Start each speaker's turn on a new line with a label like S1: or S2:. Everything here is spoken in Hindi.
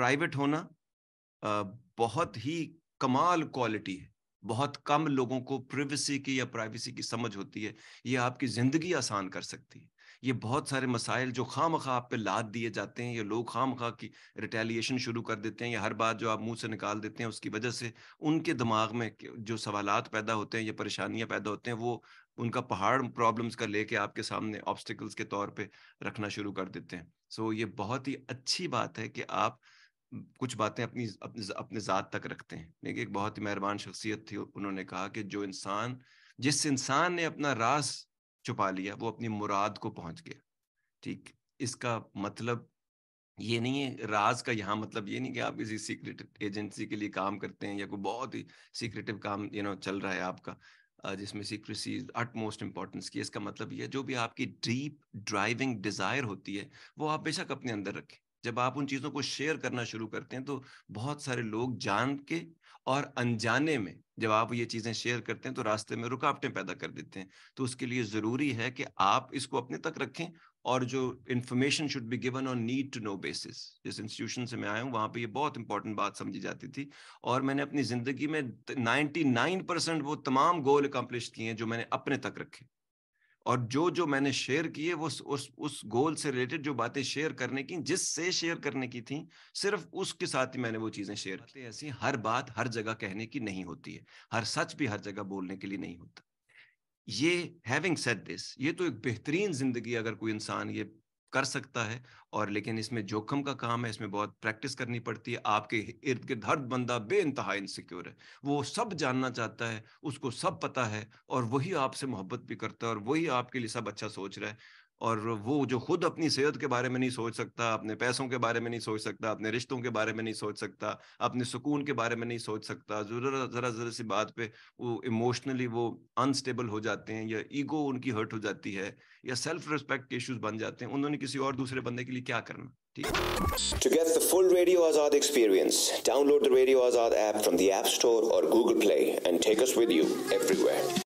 S1: प्राइवेट होना बहुत ही कमाल क्वालिटी है बहुत कम लोगों को प्रिवेसी की या प्राइवेसी की समझ होती है ये आपकी ज़िंदगी आसान कर सकती है ये बहुत सारे मसाइल जो खाम खा आप पे लाद दिए जाते हैं ये लोग खाम खा की रिटेलिएशन शुरू कर देते हैं या हर बात जो आप मुंह से निकाल देते हैं उसकी वजह से उनके दिमाग में जो सवाल पैदा होते हैं या परेशानियां पैदा होते हैं वो उनका पहाड़ प्रॉब्लम्स का लेके आपके सामने ऑब्स्टिकल्स के तौर पे रखना शुरू कर देते हैं सो so, ये बहुत ही अच्छी बात है कि आप कुछ बातें अपनी अपने अपने ज़ात तक रखते हैं लेकिन एक बहुत ही मेहरबान शख्सियत थी उन्होंने कहा कि जो इंसान जिस इंसान ने अपना राज छुपा लिया वो अपनी मुराद को पहुंच गया ठीक इसका मतलब ये नहीं है राज का यहाँ मतलब ये नहीं कि आप किसी सीक्रेट एजेंसी के लिए काम करते हैं या कोई बहुत ही सीक्रेटिव काम यू नो चल रहा है आपका जिसमें सीक्रेसी अट मोस्ट इम्पॉर्टेंस की इसका मतलब ये जो भी आपकी डीप ड्राइविंग डिज़ायर होती है वो आप बेशक अपने अंदर रखें जब आप उन चीजों को शेयर करना शुरू करते हैं तो बहुत सारे लोग जान के और अनजाने में जब आप ये चीजें शेयर करते हैं तो रास्ते में रुकावटें पैदा कर देते हैं तो उसके लिए जरूरी है कि आप इसको अपने तक रखें और जो information should be given on need to know basis जिस इंस्टीट्यूशन से मैं आया हूँ वहां पे ये बहुत इंपॉर्टेंट बात समझी जाती थी और मैंने अपनी जिंदगी में नाइनटी परसेंट वो तमाम गोल अकम्पलिश किए हैं जो मैंने अपने तक रखे और जो जो मैंने शेयर किए वो उस उस गोल से रिलेटेड जो बातें शेयर करने की जिससे शेयर करने की थी सिर्फ उसके साथ ही मैंने वो चीजें शेयर की ऐसी हर बात हर जगह कहने की नहीं होती है हर सच भी हर जगह बोलने के लिए नहीं होता ये हैविंग सेट दिस ये तो एक बेहतरीन जिंदगी अगर कोई इंसान ये कर सकता है और लेकिन इसमें जोखम का काम है इसमें बहुत प्रैक्टिस करनी पड़ती है आपके इर्द गिर्द हर बंदा बे इंतहा इनसिक्योर है वो सब जानना चाहता है उसको सब पता है और वही आपसे मोहब्बत भी करता है और वही आपके लिए सब अच्छा सोच रहा है और वो जो खुद अपनी सेहत के बारे में नहीं सोच सकता अपने पैसों के बारे में नहीं सोच सकता अपने रिश्तों के बारे में नहीं सोच सकता अपने सुकून के बारे में नहीं सोच सकता जरा जरा जरा सी बात पे वो इमोशनली वो अनस्टेबल हो जाते हैं या ईगो उनकी हर्ट हो जाती है या सेल्फ रिस्पेक्ट के इश्यूज बन जाते हैं उन्होंने किसी और दूसरे बंदे के लिए क्या करना To get the full Radio Azad experience, download the Radio Azad app from the App Store or Google Play and take us with you everywhere.